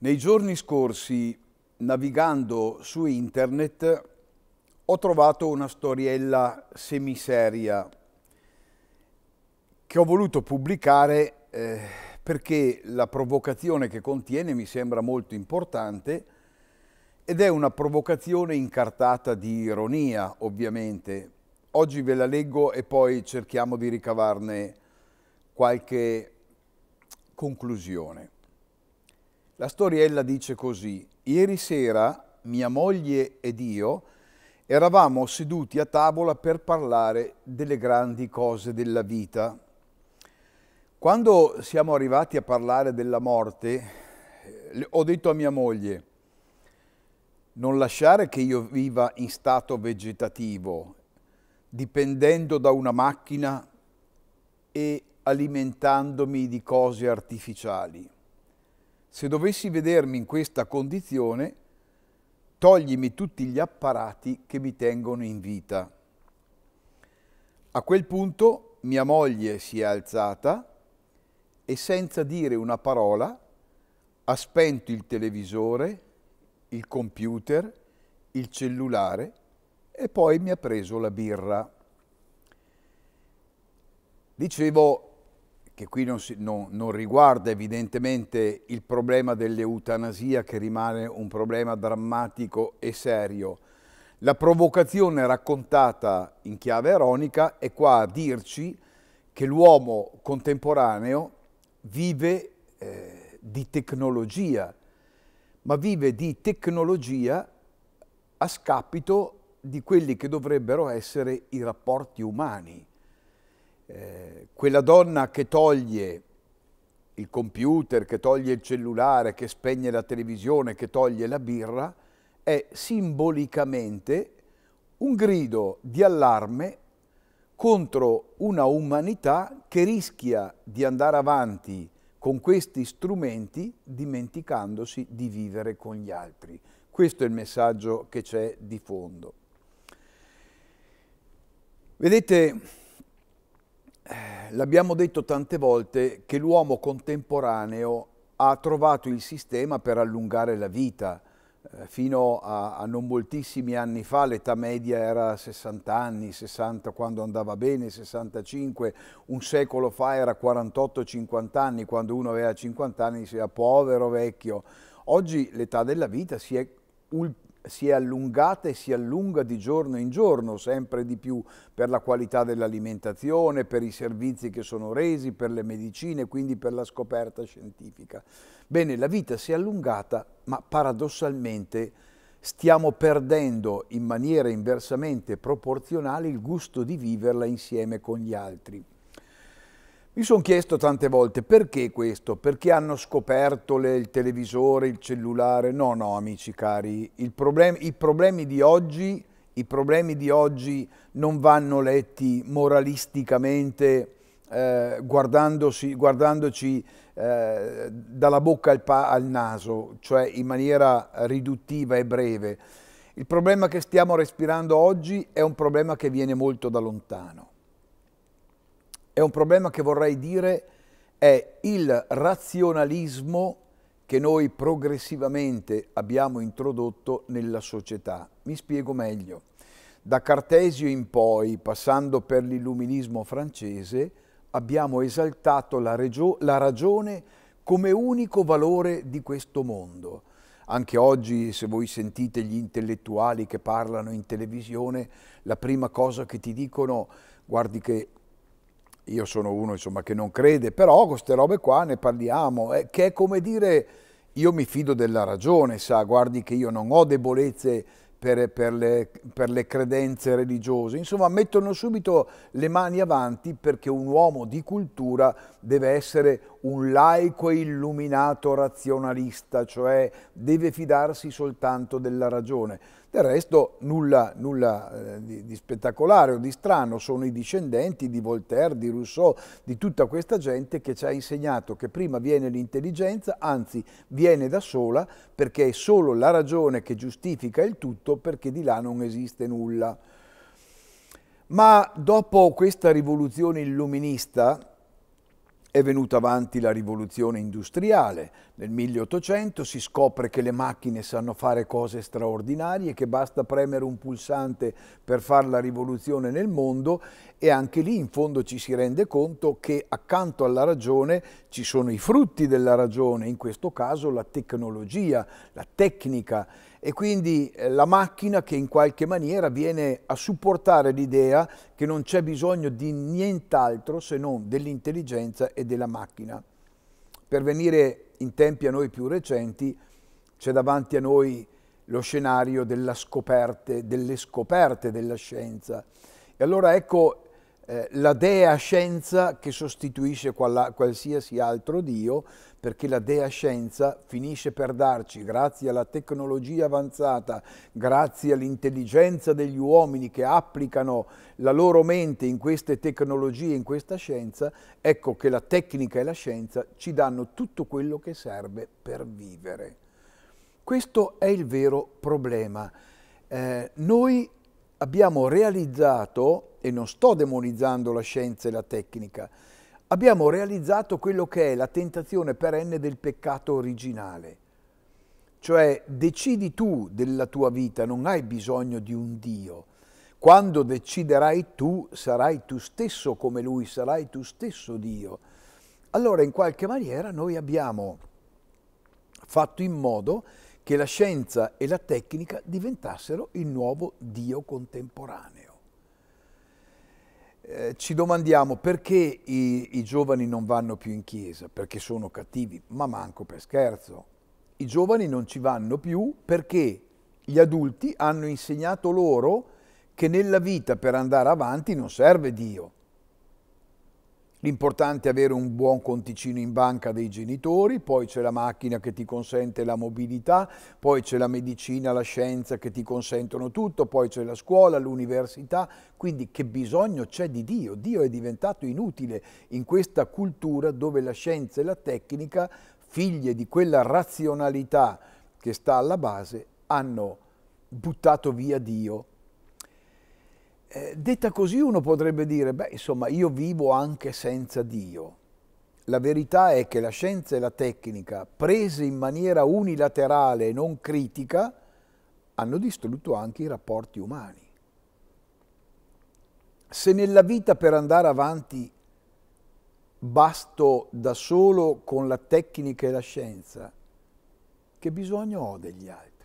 Nei giorni scorsi, navigando su internet, ho trovato una storiella semiseria che ho voluto pubblicare eh, perché la provocazione che contiene mi sembra molto importante ed è una provocazione incartata di ironia, ovviamente. Oggi ve la leggo e poi cerchiamo di ricavarne qualche conclusione. La storiella dice così, ieri sera mia moglie ed io eravamo seduti a tavola per parlare delle grandi cose della vita. Quando siamo arrivati a parlare della morte, ho detto a mia moglie, non lasciare che io viva in stato vegetativo, dipendendo da una macchina e alimentandomi di cose artificiali se dovessi vedermi in questa condizione, toglimi tutti gli apparati che mi tengono in vita. A quel punto mia moglie si è alzata e senza dire una parola ha spento il televisore, il computer, il cellulare e poi mi ha preso la birra. Dicevo, che qui non, si, no, non, riguarda evidentemente il problema dell'eutanasia che rimane un problema drammatico e serio. La provocazione raccontata in chiave ironica è qua a dirci che l'uomo contemporaneo vive eh, di tecnologia, ma vive di tecnologia a scapito di quelli che dovrebbero essere i rapporti umani. Eh, quella donna che toglie il computer, che toglie il cellulare, che spegne la televisione, che toglie la birra, è simbolicamente un grido di allarme contro una umanità che rischia di andare avanti con questi strumenti dimenticandosi di vivere con gli altri. Questo è il messaggio che c'è di fondo. Vedete, eh, l'abbiamo detto tante volte che l'uomo contemporaneo ha trovato il sistema per allungare la vita. Eh, fino a, a non moltissimi anni fa l'età media era 60 anni, 60 quando andava bene, 65, un secolo fa era 48-50 anni, quando uno aveva 50 anni si era povero, vecchio. Oggi l'età della vita si è si è allungata e si allunga di giorno in giorno sempre di più per la qualità dell'alimentazione, per i servizi che sono resi, per le medicine, quindi per la scoperta scientifica. Bene, la vita si è allungata, ma paradossalmente stiamo perdendo in maniera inversamente proporzionale il gusto di viverla insieme con gli altri. Mi sono chiesto tante volte perché questo, perché hanno scoperto le, il televisore, il cellulare. No, no, amici cari, problem, i, problemi oggi, i, problemi di oggi, non vanno letti moralisticamente eh, guardandoci eh, dalla bocca al, al naso, cioè in maniera riduttiva e breve. Il problema che stiamo respirando oggi è un problema che viene molto da lontano è un problema che vorrei dire è il razionalismo che noi progressivamente abbiamo introdotto nella società. Mi spiego meglio. Da Cartesio in poi, passando per l'illuminismo francese, abbiamo esaltato la, la ragione come unico valore di questo mondo. Anche oggi, se voi sentite gli intellettuali che parlano in televisione, la prima cosa che ti dicono, guardi che io sono uno insomma, che non crede, però queste robe qua ne parliamo, eh, che è come dire io mi fido della ragione, sa, guardi che io non ho debolezze per, per, le, per, le, credenze religiose, insomma mettono subito le mani avanti perché un uomo di cultura deve essere un laico e illuminato razionalista, cioè deve fidarsi soltanto della ragione. Del resto nulla, nulla eh, di, di, spettacolare o di strano, sono i discendenti di Voltaire, di Rousseau, di tutta questa gente che ci ha insegnato che prima viene l'intelligenza, anzi viene da sola perché è solo la ragione che giustifica il tutto perché di là non esiste nulla. Ma dopo questa rivoluzione illuminista, è venuta avanti la rivoluzione industriale. Nel 1800 si scopre che le macchine sanno fare cose straordinarie, che basta premere un pulsante per fare la rivoluzione nel mondo e anche lì in fondo ci si rende conto che accanto alla ragione ci sono i frutti della ragione, in questo caso la tecnologia, la tecnica e quindi eh, la macchina che in qualche maniera viene a supportare l'idea che non c'è bisogno di nient'altro se non dell'intelligenza e della macchina. Per venire in tempi a noi più recenti c'è davanti a noi lo scenario della scoperte, delle scoperte della scienza. E allora ecco eh, la dea scienza che sostituisce qualsiasi altro dio, perché la dea scienza finisce per darci, grazie alla tecnologia avanzata, grazie all'intelligenza degli uomini che applicano la loro mente in queste tecnologie, in questa scienza, ecco che la tecnica e la scienza ci danno tutto quello che serve per vivere. Questo è il vero problema. Eh, noi abbiamo realizzato e non sto demonizzando la scienza e la tecnica, abbiamo realizzato quello che è la tentazione perenne del peccato originale. Cioè decidi tu della tua vita, non hai bisogno di un Dio. Quando deciderai tu, sarai tu stesso come Lui, sarai tu stesso Dio. Allora in qualche maniera noi abbiamo fatto in modo che la scienza e la tecnica diventassero il nuovo Dio contemporaneo. Eh, ci domandiamo perché i, i giovani non vanno più in chiesa, perché sono cattivi, ma manco per scherzo. I giovani non ci vanno più perché gli adulti hanno insegnato loro che nella vita per andare avanti non serve Dio, L'importante è avere un buon conticino in banca dei genitori, poi c'è la macchina che ti consente la mobilità, poi c'è la medicina, la scienza che ti consentono tutto, poi c'è la scuola, l'università, quindi che bisogno c'è di Dio? Dio è diventato inutile in questa cultura dove la scienza e la tecnica, figlie di quella razionalità che sta alla base, hanno buttato via Dio eh, detta così uno potrebbe dire, beh, insomma, io vivo anche senza Dio. La verità è che la scienza e la tecnica, prese in maniera unilaterale e non critica, hanno distrutto anche i rapporti umani. Se nella vita per andare avanti basto da solo con la tecnica e la scienza, che bisogno ho degli altri?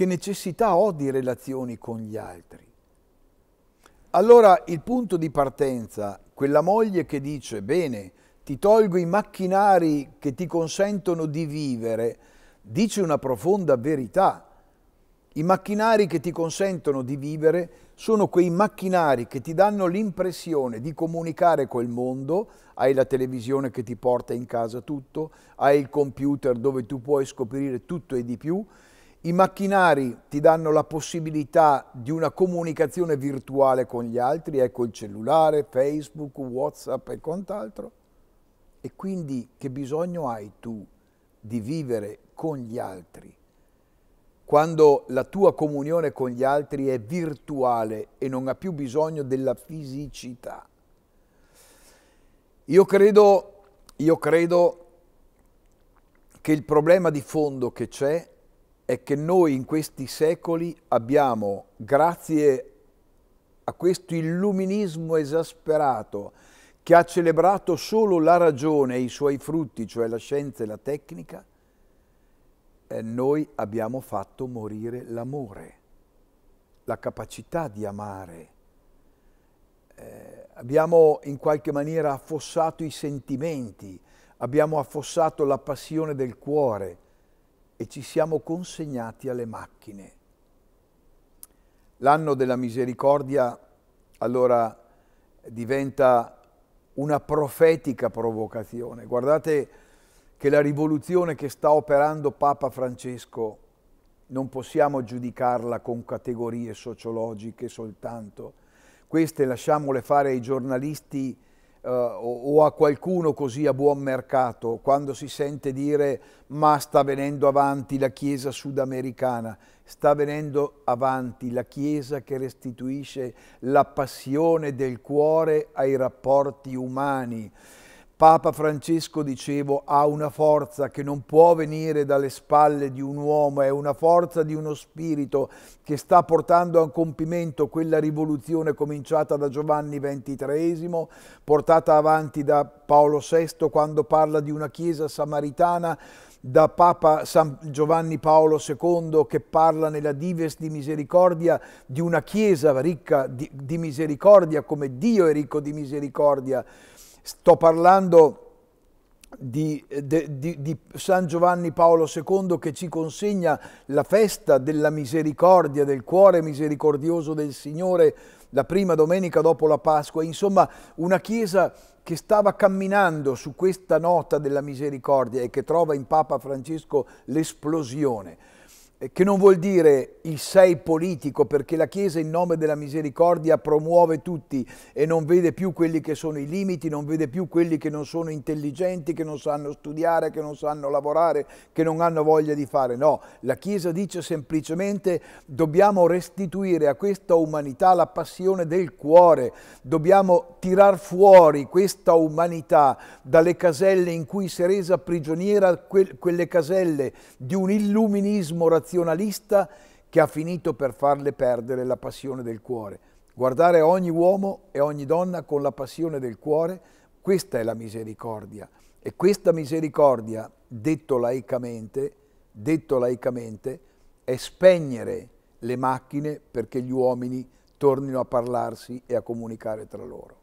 Che necessità ho di relazioni con gli altri? Allora il punto di partenza, quella moglie che dice, bene, ti tolgo i macchinari che ti consentono di vivere, dice una profonda verità. I macchinari che ti consentono di vivere sono quei macchinari che ti danno l'impressione di comunicare col mondo, hai la televisione che ti porta in casa tutto, hai il computer dove tu puoi scoprire tutto e di più, i macchinari ti danno la possibilità di una comunicazione virtuale con gli altri, ecco il cellulare, Facebook, Whatsapp e quant'altro. E quindi che bisogno hai tu di vivere con gli altri? Quando la tua comunione con gli altri è virtuale e non ha più bisogno della fisicità. Io credo, io credo che il problema di fondo che c'è è che noi in questi secoli abbiamo, grazie a questo illuminismo esasperato, che ha celebrato solo la ragione e i suoi frutti, cioè la scienza e la tecnica, eh, noi abbiamo fatto morire l'amore, la capacità di amare. Eh, abbiamo in qualche maniera affossato i sentimenti, abbiamo affossato la passione del cuore e ci siamo consegnati alle macchine. L'anno della misericordia allora diventa una profetica provocazione. Guardate che la rivoluzione che sta operando Papa Francesco non possiamo giudicarla con categorie sociologiche soltanto. Queste lasciamole fare ai giornalisti eh, o a qualcuno così a buon mercato quando si sente dire ma sta venendo avanti la Chiesa sudamericana, sta venendo avanti la Chiesa che restituisce la passione del cuore ai rapporti umani. Papa Francesco, dicevo, ha una forza che non può venire dalle spalle di un uomo, è una forza di uno spirito che sta portando a compimento quella rivoluzione cominciata da Giovanni XXIII, portata avanti da Paolo VI quando parla di una chiesa samaritana, da Papa San Giovanni Paolo II che parla nella Dives di misericordia di una chiesa ricca di, di misericordia come Dio è ricco di misericordia Sto parlando di, de, di, di, San Giovanni Paolo II che ci consegna la festa della misericordia, del cuore misericordioso del Signore, la prima domenica dopo la Pasqua. Insomma, una Chiesa che stava camminando su questa nota della misericordia e che trova in Papa Francesco l'esplosione. Eh, che non vuol dire il sei politico, perché la Chiesa in nome della misericordia promuove tutti e non vede più quelli che sono i limiti, non vede più quelli che non sono intelligenti, che non sanno studiare, che non sanno lavorare, che non hanno voglia di fare. No, la Chiesa dice semplicemente dobbiamo restituire a questa umanità la passione del cuore, dobbiamo tirar fuori questa umanità dalle caselle in cui si è resa prigioniera, quelle caselle di un illuminismo razionale razionalista che ha finito per farle perdere la passione del cuore. Guardare ogni uomo e ogni donna con la passione del cuore, questa è la misericordia. E questa misericordia, detto laicamente, detto laicamente è spegnere le macchine perché gli uomini tornino a parlarsi e a comunicare tra loro.